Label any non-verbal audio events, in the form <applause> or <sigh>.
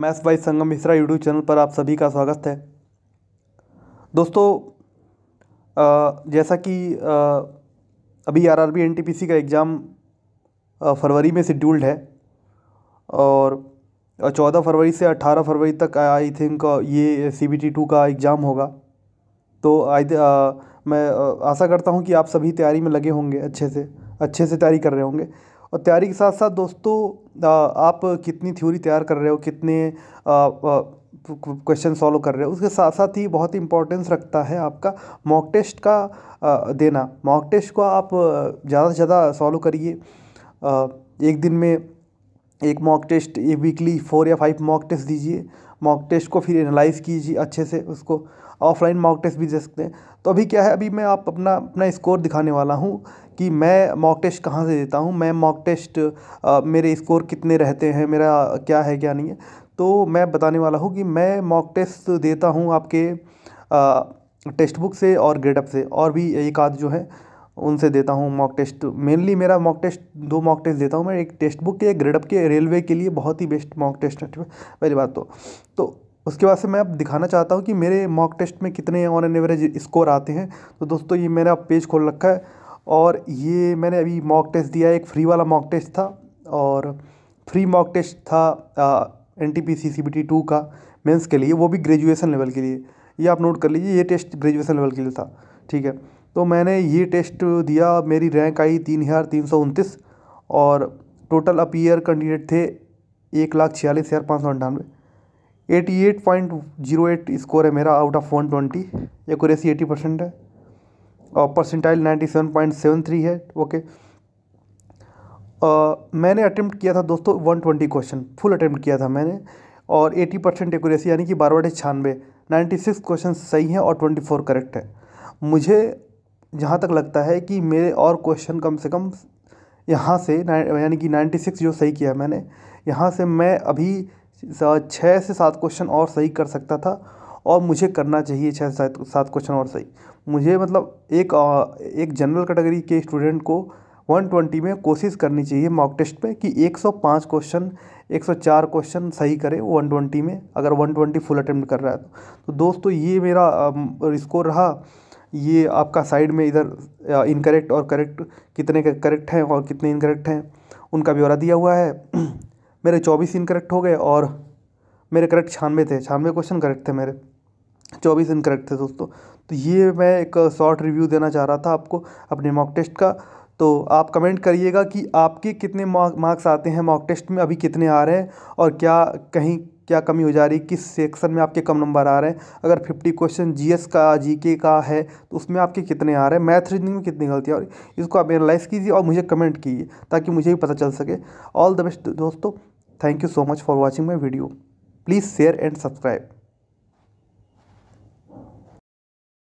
maths वाई Sangam Mishra YouTube channel पर आप सभी का स्वागत है दोस्तों जैसा कि अभी R R B N T P C का एग्ज़ाम फरवरी में शेड्यूल्ड है और चौदह फरवरी से अट्ठारह फरवरी तक आई थिंक ये सी बी टी टू का एग्ज़ाम होगा तो आई मैं आशा करता हूँ कि आप सभी तैयारी में लगे होंगे अच्छे से अच्छे से तैयारी कर रहे होंगे और तैयारी के साथ साथ दोस्तों आप कितनी थ्योरी तैयार कर रहे हो कितने क्वेश्चन सॉल्व कर रहे हो उसके साथ साथ ही बहुत इंपॉर्टेंस रखता है आपका मॉक टेस्ट का देना मॉक टेस्ट को आप ज़्यादा से ज़्यादा सॉल्व करिए एक दिन में एक मॉक टेस्ट ये वीकली फोर या फाइव मॉक टेस्ट दीजिए मॉक टेस्ट को फिर एनालाइज कीजिए अच्छे से उसको ऑफलाइन मॉक टेस्ट भी दे सकते हैं तो अभी क्या है अभी मैं आप अपना अपना स्कोर दिखाने वाला हूँ कि मैं मॉक टेस्ट कहाँ से देता हूँ मैं मॉक टेस्ट आ, मेरे स्कोर कितने रहते हैं मेरा क्या है क्या नहीं है तो मैं बताने वाला हूँ कि मैं मॉक टेस्ट देता हूँ आपके आ, टेस्ट बुक से और ग्रेडअप से और भी एक आध जो है उनसे देता हूँ मॉक टेस्ट मेनली मेरा मॉक टेस्ट दो मॉक टेस्ट देता हूँ मैं एक टेस्ट बुक के एक ग्रेड अप के रेलवे के लिए बहुत ही बेस्ट मॉक टेस्ट है पहली बात तो तो उसके बाद से मैं अब दिखाना चाहता हूँ कि मेरे मॉक टेस्ट में कितने ऑन एन एवरेज स्कोर आते हैं तो दोस्तों ये मेरा पेज खोल रखा है और ये मैंने अभी मॉक टेस्ट दिया एक फ्री वाला मॉक टेस्ट था और फ्री मॉक टेस्ट था N T P C C B T two का मेन्स के लिए वो भी ग्रेजुएसन लेवल के लिए ये आप नोट कर लीजिए ये टेस्ट ग्रेजुएसन लेवल के लिए था ठीक है तो मैंने ये टेस्ट दिया मेरी रैंक आई तीन हज़ार तीन सौ उनतीस और टोटल अपीयर कैंडिडेट थे एक लाख छियालीस हज़ार पाँच सौ अंठानवे eighty eight point zero eight score है मेरा out of one twenty accuracy eighty percent है और percentile ninety seven point seven three है ओके मैंने अटैम्प्ट किया था दोस्तों one twenty question full attempt किया था मैंने और एटी परसेंट एकूरेसी यानी कि बारह बटे छियानवे नाइन्टी सिक्स क्वेश्चन सही हैं और ट्वेंटी फोर करेक्ट है मुझे जहाँ तक लगता है कि मेरे और क्वेश्चन कम से कम यहाँ से यानी कि नाइन्टी सिक्स जो सही किया मैंने यहाँ से मैं अभी छः से सात क्वेश्चन और सही कर सकता था और मुझे करना चाहिए छः सात सात क्वेश्चन और सही मुझे मतलब एक एक जनरल कैटेगरी के स्टूडेंट को 120 में कोशिश करनी चाहिए मॉक टेस्ट पे कि 105 क्वेश्चन 104 क्वेश्चन सही करे 120 में अगर 120 फुल अटेम्प्ट कर रहा है तो, तो दोस्तों ये मेरा स्कोर रहा ये आपका साइड में इधर इनकरेक्ट और करेक्ट कितने करेक्ट हैं और कितने इनकरेक्ट हैं उनका ब्यौरा दिया हुआ है <clears throat> मेरे चौबीस इनकरेक्ट हो गए और मेरे करेक्ट छानवे थे छानवे क्वेश्चन करेक्ट थे मेरे चौबीस इनकरेक्ट थे दोस्तों तो ये मैं एक शॉर्ट रिव्यू देना चाह रहा था आपको अपने मॉक टेस्ट का तो आप कमेंट करिएगा कि आपके कितने मार्क्स आते हैं मॉक टेस्ट में अभी कितने आ रहे हैं और क्या कहीं क्या कमी हो जा रही किस सेक्शन में आपके कम नंबर आ रहे हैं अगर फिफ्टी क्वेश्चन जी का जी का है तो उसमें आपके कितने आ रहे हैं मैथ रीजनिंग में कितनी गलतियाँ है इसको आप एनालाइज कीजिए और मुझे कमेंट कीजिए ताकि मुझे भी पता चल सके ऑल द बेस्ट दोस्तों thank you so much for watching my video please share and subscribe